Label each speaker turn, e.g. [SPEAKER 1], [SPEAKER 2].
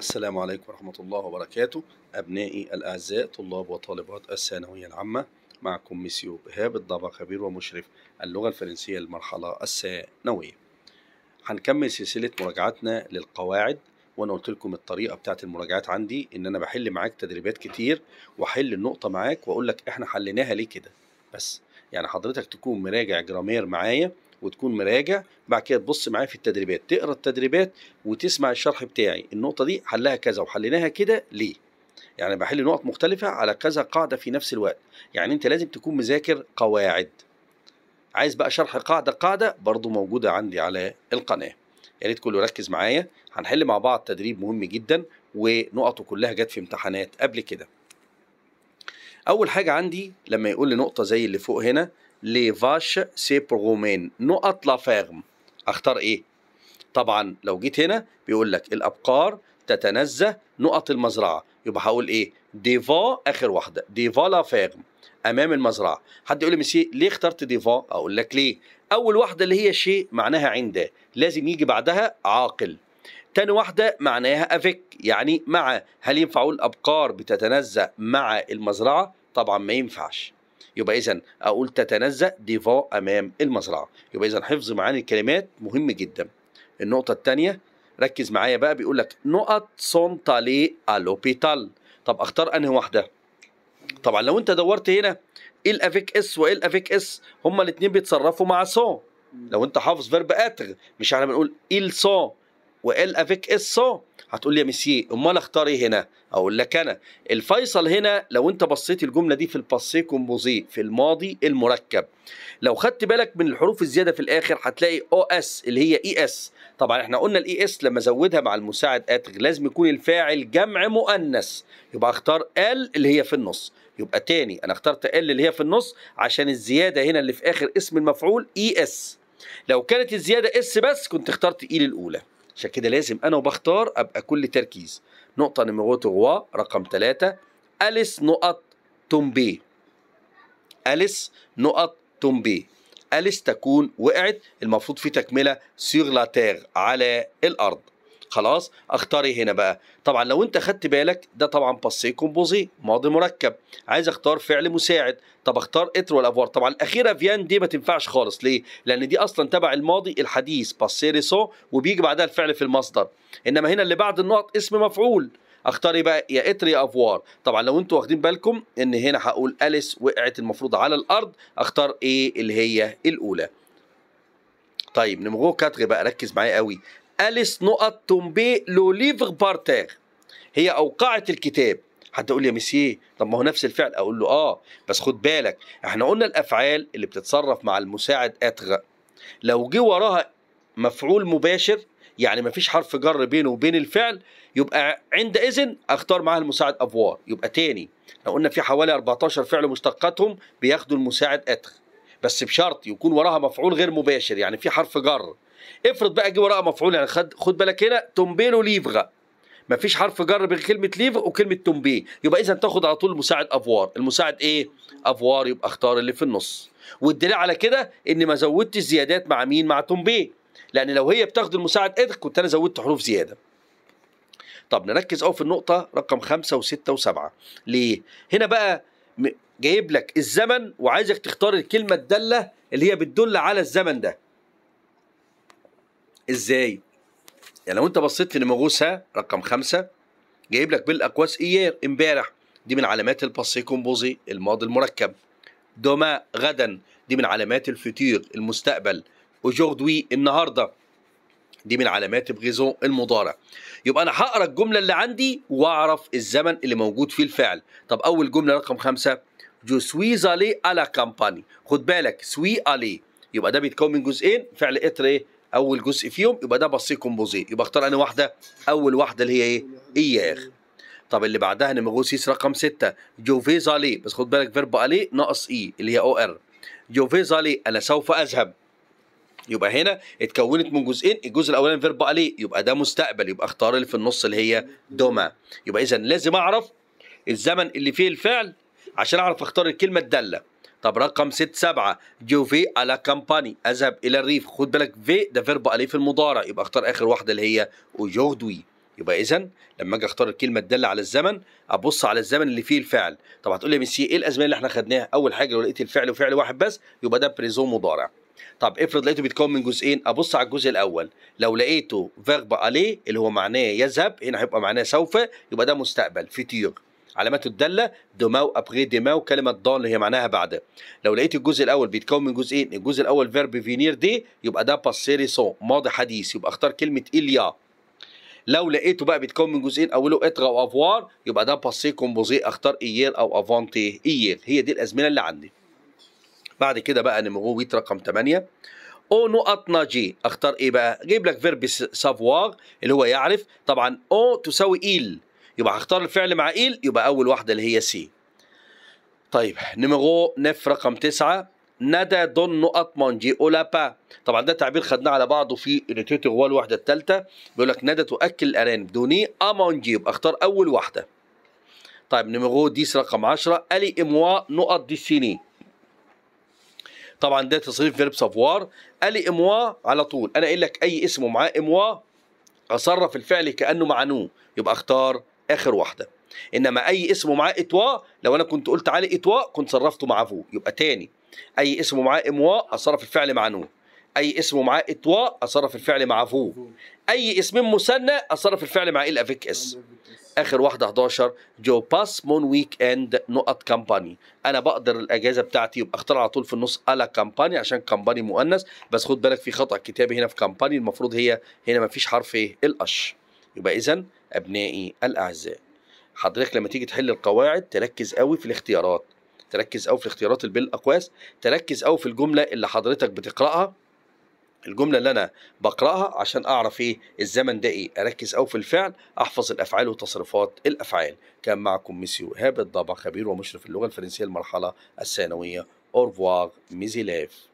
[SPEAKER 1] السلام عليكم ورحمة الله وبركاته أبنائي الأعزاء طلاب وطالبات الثانوية العامة معكم ميسيو بهاب الضبع خبير ومشرف اللغة الفرنسية للمرحلة الثانوية هنكمل سلسلة مراجعتنا للقواعد وانا قلت لكم الطريقه بتاعه المراجعات عندي ان انا بحل معاك تدريبات كتير واحل النقطه معاك واقول لك احنا حليناها ليه كده بس يعني حضرتك تكون مراجع جرامير معايا وتكون مراجع بعد كده تبص معايا في التدريبات تقرا التدريبات وتسمع الشرح بتاعي النقطه دي حلها كذا وحليناها كده ليه يعني بحل نقط مختلفه على كذا قاعده في نفس الوقت يعني انت لازم تكون مذاكر قواعد عايز بقى شرح قاعده قاعده برضو موجوده عندي على القناه يا ريت كله يركز معايا هنحل مع بعض تدريب مهم جدا ونقطه كلها جت في امتحانات قبل كده اول حاجه عندي لما يقول لي نقطه زي اللي فوق هنا لي فاش سي بروغومين نقط لا فيرم اختار ايه طبعا لو جيت هنا بيقول لك الابقار تتنزه نقط المزرعه يبقى هقول ايه ديفا اخر واحده ديفا لا فيرم امام المزرعه حد يقول لي مسي ليه اخترت ديفا اقول لك ليه اول واحده اللي هي شيء معناها عنده لازم يجي بعدها عاقل تاني واحدة معناها افيك يعني مع هل ينفع أقول أبقار بتتنزه مع المزرعة؟ طبعا ما ينفعش يبقى إذا أقول تتنزأ ديفا أمام المزرعة يبقى إذا حفظ معاني الكلمات مهم جدا النقطة الثانية ركز معايا بقى بيقول لك نقط سونتالي تالي الوبيتال طب اختار انهي واحده طبعا لو انت دورت هنا ايه الافيك اس وايه الافيك اس هما الاثنين بيتصرفوا مع سون لو انت حافظ فيرب اتغ مش احنا بنقول ايه سون وال افيك سو إيه هتقول لي يا ميسي امال اختار ايه هنا اقول لك انا الفيصل هنا لو انت بصيت الجمله دي في الباسيه كومبوزي في الماضي المركب لو خدت بالك من الحروف الزياده في الاخر هتلاقي او اس اللي هي اي اس طبعا احنا قلنا الاي اس لما زودها مع المساعد اتغ لازم يكون الفاعل جمع مؤنث يبقى اختار ال اللي هي في النص يبقى تاني انا اخترت ال اللي هي في النص عشان الزياده هنا اللي في اخر اسم المفعول اي اس لو كانت الزياده اس بس كنت اخترت اي e للاولى عشان كده لازم انا وبختار ابقى كل تركيز نقطه نمرو روا رقم ثلاثة اليس نقط تومبي اليس نقط تومبي اليس تكون وقعت المفروض في تكمله سيغ على الارض خلاص اختاري هنا بقى طبعا لو انت خدت بالك ده طبعا باسي كومبوزي ماضي مركب عايز اختار فعل مساعد طب اختار اتر والافوار طبعا الاخيره فيان دي ما تنفعش خالص ليه لان دي اصلا تبع الماضي الحديث باسي ريسو وبيجي بعدها الفعل في المصدر انما هنا اللي بعد النقط اسم مفعول اختار ايه بقى يا اتر يا افوار طبعا لو انتوا واخدين بالكم ان هنا هقول اليس وقعت المفروض على الارض اختار ايه اللي هي الاولى طيب نمغو كاتغ بقى ركز معايا قوي أليس نقط تومبي لو ليفر بارتير هي أوقعت الكتاب حد يقول لي يا ميسي طب ما هو نفس الفعل اقول له اه بس خد بالك احنا قلنا الافعال اللي بتتصرف مع المساعد اتغ لو جه وراها مفعول مباشر يعني مفيش حرف جر بينه وبين الفعل يبقى عند إذن اختار معاها المساعد افوار يبقى تاني لو قلنا في حوالي 14 فعل مشتقاتهم بياخدوا المساعد اتغ بس بشرط يكون وراها مفعول غير مباشر يعني في حرف جر افرض بقى جه وراء مفعول يعني خد خد بالك هنا تومبيلو ليفغا مفيش حرف جر بين كلمه ليف وكلمه تومبي يبقى اذا تاخد على طول المساعد افوار المساعد ايه افوار يبقى اختار اللي في النص والدليل على كده ان ما زودتش زيادات مع مين مع تومبي لان لو هي بتاخد المساعد ادغ كنت انا زودت حروف زياده طب نركز قوي في النقطه رقم خمسة وستة وسبعة ليه هنا بقى جايب لك الزمن وعايزك تختار الكلمه الداله اللي هي بتدل على الزمن ده ازاي؟ يعني لو انت بصيت في ها رقم خمسة جايب لك بالاكواس ايير امبارح دي من علامات الباسي كومبوزي الماضي المركب دوما غدا دي من علامات الفتير المستقبل اوجوردوي النهارده دي من علامات بغيزون المضارع يبقى انا هقرا الجمله اللي عندي واعرف الزمن اللي موجود فيه الفعل طب اول جمله رقم خمسة جو سوي زالي على كامباني خد بالك سوي الي يبقى ده بيتكون من جزئين فعل اتر ايه اول جزء فيهم يبقى ده بصي كومبوزيت يبقى اختار انا واحده اول واحده اللي هي ايه اياخ طب اللي بعدها نمغوسيس رقم 6 علي بس خد بالك فيرب الي ناقص اي e، اللي هي او ار علي انا سوف اذهب يبقى هنا اتكونت من جزئين الجزء الاولاني فيرب الي يبقى ده مستقبل يبقى اختار اللي في النص اللي هي دوما يبقى اذا لازم اعرف الزمن اللي فيه الفعل عشان اعرف اختار الكلمه الداله طب رقم 6 7 جوفي على كامباني اذهب الى الريف خد بالك في ده فيرب اليف المضارع يبقى اختار اخر واحده اللي هي اوجودوي يبقى اذا لما اجي اختار الكلمه الداله على الزمن ابص على الزمن اللي فيه الفعل طب هتقول لي يا ميسي ايه الازمنه اللي احنا خدناها اول حاجه لو لقيت الفعل وفعل واحد بس يبقى ده بريزون مضارع طب افرض لقيته بيتكون من جزئين ابص على الجزء الاول لو لقيته فيرب اليه اللي هو معناه يذهب هنا هيبقى معناه سوف يبقى ده مستقبل فيتيغ علامات الداله دوماو ابري ديماو كلمه ضال اللي هي معناها بعد لو لقيت الجزء الاول بيتكون من جزئين الجزء الاول فيرب فينير دي يبقى ده باسيري سون ماضي حديث يبقى اختار كلمه اليا لو لقيته بقى بيتكون من جزئين اوله إتغا وافوار يبقى ده باسي كومبوزي اختار اييل او افانتي اييل هي دي الازمنه اللي عندي بعد كده بقى نمغو ويت رقم 8 او نقط ناجي اختار ايه بقى جايب لك فيرب سافوار اللي هو يعرف طبعا او تساوي ايل يبقى هختار الفعل مع إيل يبقى أول واحدة اللي هي سي طيب نيميرو نف رقم تسعة ندى دون نقط مونجي اولا با طبعا ده تعبير خدناه على بعضه في ريتوتي غوا الوحده الثالثه بيقول لك ندى تؤكل الارانب دوني امانجي آه يبقى اختار اول واحده طيب نيميرو ديس رقم 10 الي اموا نقط دي سيني طبعا ده تصريف فيرب سافوار الي اموا على طول انا قايل لك اي اسم ومعاه اموا اصرف الفعل كانه مع نو يبقى اختار اخر واحده انما اي اسم معاه اتواء لو انا كنت قلت عليه اتواء كنت صرفته مع فو يبقى تاني اي اسم معاه امواء اصرف الفعل مع نو اي اسم معاه اتواء اصرف الفعل مع فو اي اسم مثنى اصرف الفعل مع ال افيك اس اخر واحده 11 جو باس مون ويك اند نقط كامباني انا بقدر الاجازه بتاعتي يبقى اختار على طول في النص الا كامباني عشان كامباني مؤنث بس خد بالك في خطا كتابي هنا في كامباني المفروض هي هنا ما فيش حرف ايه الاش يبقى اذا أبنائي الأعزاء حضرتك لما تيجي تحل القواعد تركز قوي في الاختيارات تركز قوي في الاختيارات بالأقواس تركز قوي في الجملة اللي حضرتك بتقرأها الجمله اللي انا بقراها عشان اعرف ايه الزمن ده ايه اركز او في الفعل احفظ الافعال وتصرفات الافعال كان معكم ميسيو هاب الضبع خبير ومشرف اللغه الفرنسيه المرحله الثانويه اورفواغ ميزيلاف